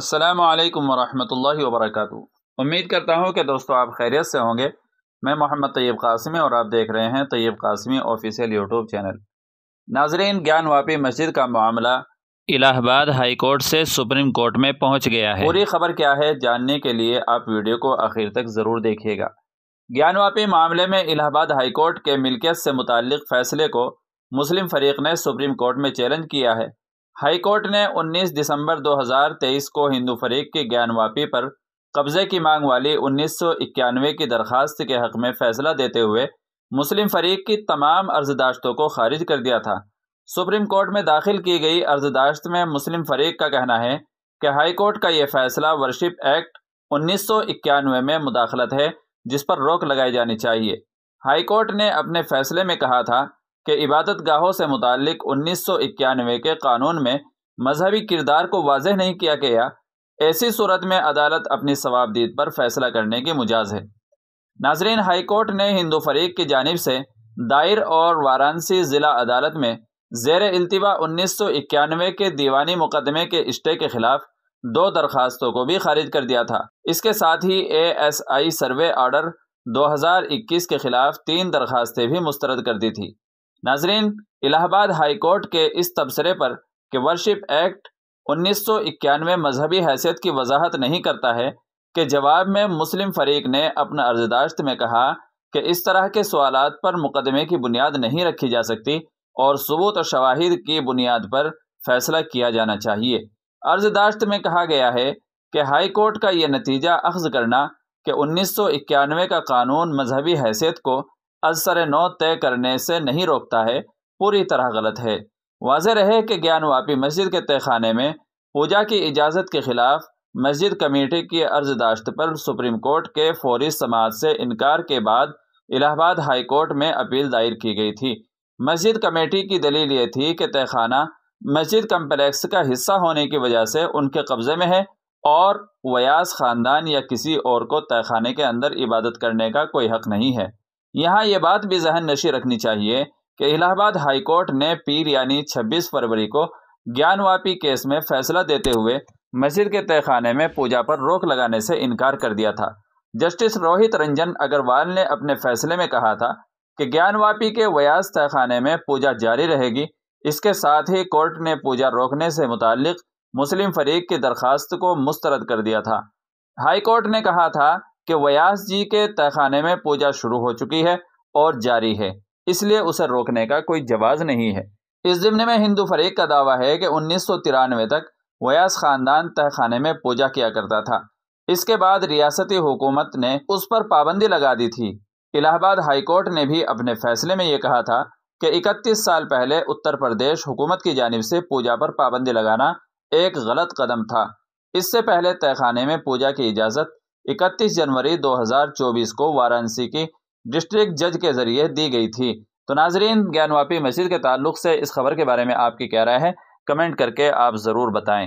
السلام علیکم ورحمۃ اللہ وبرکاتہ امید کرتا ہوں کہ دوستو آپ خیریت سے ہوں گے میں محمد طیب قاسمی اور آپ دیکھ رہے ہیں Tayyab Qasmi official YouTube channel ناظرین گیان واپی مسجد کا معاملہ الہ آباد ہائی کورٹ سے سپریم کورٹ میں پہنچ گیا ہے پوری خبر کیا ہے جاننے کے لیے آپ ویڈیو کو آخر تک ضرور دیکھیے گا گیان واپی معاملے میں الہ آباد ہائی کورٹ کے ملکیت سے متعلق فیصلے کو مسلم فریق نے سپریم کورٹ میں چیلنج کیا ہے ہائی کورٹ نے انیس دسمبر دو ہزار تیئیس کو ہندو فریق کی گیان واپی پر قبضے کی مانگ والی انیس سو اکیانوے کی درخواست کے حق میں فیصلہ دیتے ہوئے مسلم فریق کی تمام عرضداشتوں کو خارج کر دیا تھا سپریم کورٹ میں داخل کی گئی عرضداشت میں مسلم فریق کا کہنا ہے کہ ہائی کورٹ کا یہ فیصلہ ورشپ ایکٹ انیس سو اکیانوے میں مداخلت ہے جس پر روک لگائی جانی چاہیے ہائی کورٹ نے اپنے فیصلے میں کہا تھا کہ عبادت گاہوں سے متعلق انیس سو اکیانوے کے قانون میں مذہبی کردار کو واضح نہیں کیا گیا ایسی صورت میں عدالت اپنی ثوابدید پر فیصلہ کرنے کی مجاز ہے ناظرین ہائی کورٹ نے ہندو فریق کی جانب سے دائر اور وارانسی ضلع عدالت میں زیر التبا انیس سو اکیانوے کے دیوانی مقدمے کے اشتے کے خلاف دو درخواستوں کو بھی خارج کر دیا تھا اس کے ساتھ ہی A S I survey order دو ہزار اکیس کے خلاف تین درخواستیں بھی مسترد کر دی تھی ناظرین الہ آباد ہائی کورٹ کے اس تبصرے پر کہ ورشپ ایکٹ انیس سو اکیانوے مذہبی حیثیت کی وضاحت نہیں کرتا ہے کہ جواب میں مسلم فریق نے اپنا ارزداشت میں کہا کہ اس طرح کے سوالات پر مقدمے کی بنیاد نہیں رکھی جا سکتی اور ثبوت و شواہد کی بنیاد پر فیصلہ کیا جانا چاہیے داشت میں کہا گیا ہے کہ ہائی کورٹ کا یہ نتیجہ اخذ کرنا کہ انیس سو اکیانوے کا قانون مذہبی حیثیت کو سر نو طے کرنے سے نہیں روکتا ہے پوری طرح غلط ہے واضح رہے کہ گیان واپی مسجد کے طے خانے میں پوجا کی اجازت کے خلاف مسجد کمیٹی کی داشت پر سپریم کورٹ کے فوری سماعت سے انکار کے بعد الہ آباد ہائی کورٹ میں اپیل دائر کی گئی تھی مسجد کمیٹی کی دلیل یہ تھی کہ طے خانہ مسجد کمپلیکس کا حصہ ہونے کی وجہ سے ان کے قبضے میں ہے اور ویاس خاندان یا کسی اور کو طے خانے کے اندر عبادت کرنے کا کوئی حق نہیں ہے یہاں یہ بات بھی ذہن نشی رکھنی چاہیے کہ الہ آباد ہائی کورٹ نے پیر یعنی چھبیس فروری کو گیان واپی کیس میں فیصلہ دیتے ہوئے مسجد کے میں پوجا پر روک لگانے سے انکار کر دیا تھا جسٹس روہت رنجن اگروال نے اپنے فیصلے میں کہا تھا کہ گیان واپی کے ویاس خانے میں پوجا جاری رہے گی اس کے ساتھ ہی کورٹ نے پوجا روکنے سے متعلق مسلم فریق کی درخواست کو مسترد کر دیا تھا ہائی کورٹ نے کہا تھا کہ ویاس جی کے تہ خانے میں پوجا شروع ہو چکی ہے اور جاری ہے اس لیے اسے روکنے کا کوئی جواز نہیں ہے اس ضمن میں ہندو فریق کا دعویٰ ہے کہ انیس سو ترانوے تک ویاس خاندان تہ خانے میں پوجا کیا کرتا تھا اس کے بعد ریاستی حکومت نے اس پر پابندی لگا دی تھی الہ آباد ہائی کورٹ نے بھی اپنے فیصلے میں یہ کہا تھا کہ اکتیس سال پہلے اتر پردیش حکومت کی جانب سے پوجا پر پابندی لگانا ایک غلط قدم تھا اس سے پہلے تہخانے میں پوجا کی اجازت اکتیس جنوری دو ہزار چوبیس کو وارانسی کی ڈسٹرکٹ جج کے ذریعے دی گئی تھی تو ناظرین گیان واپی مسجد کے تعلق سے اس خبر کے بارے میں آپ کی کیا رائے ہے کمنٹ کر کے آپ ضرور بتائیں